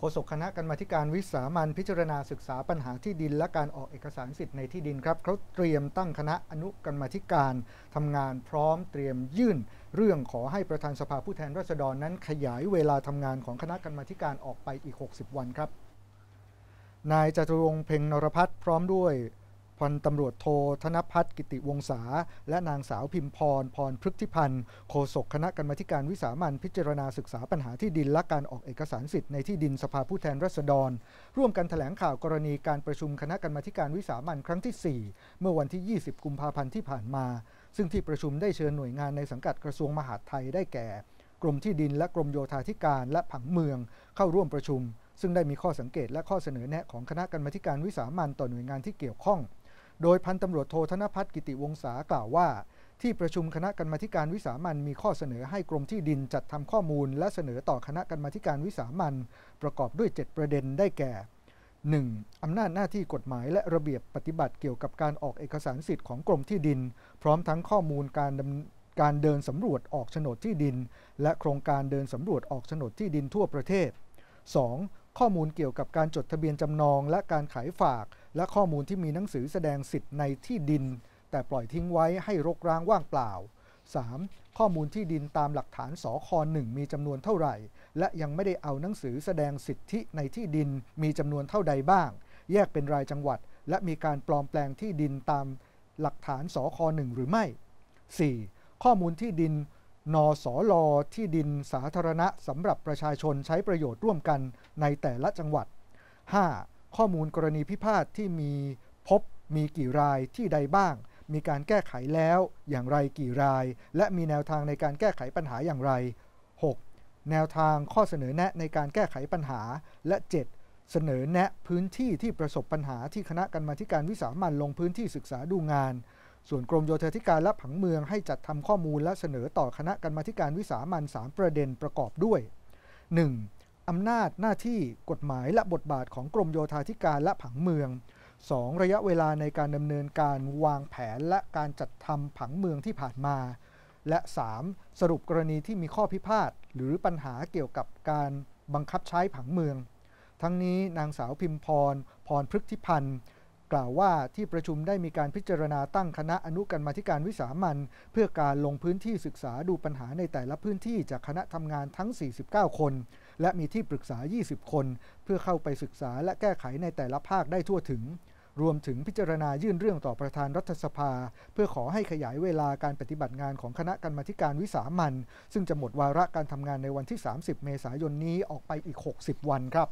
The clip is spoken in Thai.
โฆษกคณะกรรมาการวิสามันพิจารณาศึกษาปัญหาที่ดิน และการออกเอกสารสิทธิ์ในที่ดินครับเขาเตรียมตั้งคณะอนุกรรมาการทำงานพร้อม เตรียมยื่น เรื่องขอให้ประธานสภาผู้แทนราษฎรนั้นขยายเวลาทำงานของคณะกรรมาการออกไปอีก 60 วันครับนายจตุรงเพ็งนรพัฒน์พร้อมด้วยพันตำรวจโทธนพัฒน์กิติวงศาและนางสาวพิมพรพรพฤกธิพันธ์โฆษกคณะกรรมาการวิสามันพิจารณาศึกษาปัญหาที่ดิน และการออกเอกสารสิทธิ์ ในที่ดินสภาผู้แทนราษฎร ร่วมกันถแถลงข่าวกรณีการประชุมคณะกรรมาการวิสามันครั้งที่ 4 เมื่อวันที่ 20 กุมภาพันธ์ที่ผ่านมา ซึ่งที่ประชุมได้เชิญหน่วยงานในสังกัดกระทรวงมหาดไทยได้แก่กรมที่ดินและกรมโยธาธิการและผังเมืองเข้าร่วมประชุม ซึ่งได้มีข้อสังเกตและข้อเสนอแนะของคณะกรรมาการวิสามันต่อหน่วยงานที่เกี่ยวข้องโดยพันตำรวจโทธนพัฒน์กิติวงศากล่าวว่า ที่ประชุมคณะกรรมาการวิสามันมีข้อเสนอให้กรมที่ดินจัดทำข้อมูล และเสนอต่อคณะกรรมาการวิสามันประกอบด้วย 7 ประเด็นได้แก่ 1. อำนาจหน้าที่กฎหมาย และระเบียบปฏิบัติเกี่ยวกับการออกเอกสารสิทธิ์ของกรมที่ดิน พร้อมทั้งข้อมูลการดการเดินสำรวจออกโฉนดที่ดิน และโครงการเดินสำรวจออกโฉนดที่ดินทั่วประเทศ 2. ข้อมูลเกี่ยวกับการจดทะเบียนจำนองและการขายฝากและข้อมูลที่มีหนังสือแสดงสิทธิ์ในที่ดิน แต่ปล่อยทิ้งไว้ให้รกร้างว่างเปล่า 3. ข้อมูลที่ดินตามหลักฐานสคหนึ่งมีจำนวนเท่าไหร่ และยังไม่ได้เอาหนังสือแสดงสิทธิในที่ดินมีจำนวนเท่าใดบ้าง แยกเป็นรายจังหวัดและมีการปลอมแปลงที่ดินตามหลักฐานสคหนึ่งหรือไม่ 4. ข้อมูลที่ดินนสลที่ดินสาธารณะสำหรับประชาชนใช้ประโยชน์ร่วมกันในแต่ละจังหวัด 5. ข้อมูลกรณีพิพาทที่มีพบมีกี่รายที่ใดบ้าง มีการแก้ไขแล้วอย่างไรกี่ราย และมีแนวทางในการแก้ไขปัญหาอย่างไร 6. แนวทางข้อเสนอแนะในการแก้ไขปัญหาและ 7. เสนอแนะพื้นที่ที่ประสบปัญหา ที่คณะกรรมาการวิสามันลงพื้นที่ศึกษาดูงาน ส่วนกรมโยธาธิการและผังเมืองให้จัดทำข้อมูลและเสนอต่อคณะกรรมาการวิสามัน3ประเด็นประกอบด้วย 1. อำนาจ หน้าที่กฎหมายและบทบาทของกรมโยธาธิการและผังเมือง 2. ระยะเวลาในการดำเนินการวางแผนและการจัดทำผังเมืองที่ผ่านมา และ 3. สรุปกรณีที่มีข้อพิพาท หรือปัญหาเกี่ยวกับการบังคับใช้ผังเมือง ทั้งนี้นางสาวพิมพรพรพฤกธิพันธ์กล่าวว่าที่ประชุมได้มีการพิจารณาตั้งคณะอนุกรรมธิการวิสามันเพื่อการลงพื้นที่ศึกษาดูปัญหาในแต่ละพื้นที่จากคณะทำงานทั้ง 49 คน และมีที่ปรึกษา 20 คน เพื่อเข้าไปศึกษาและแก้ไขในแต่ละภาคได้ทั่วถึง รวมถึงพิจารณายื่นเรื่องต่อประธานรัฐสภาเพื่อขอให้ขยายเวลาการปฏิบัติงานของคณะกรรมการวิสามันซึ่งจะหมดวาระการทำงานในวันที่ 30 เมษายนนี้ออกไปอีก 60 วันครับ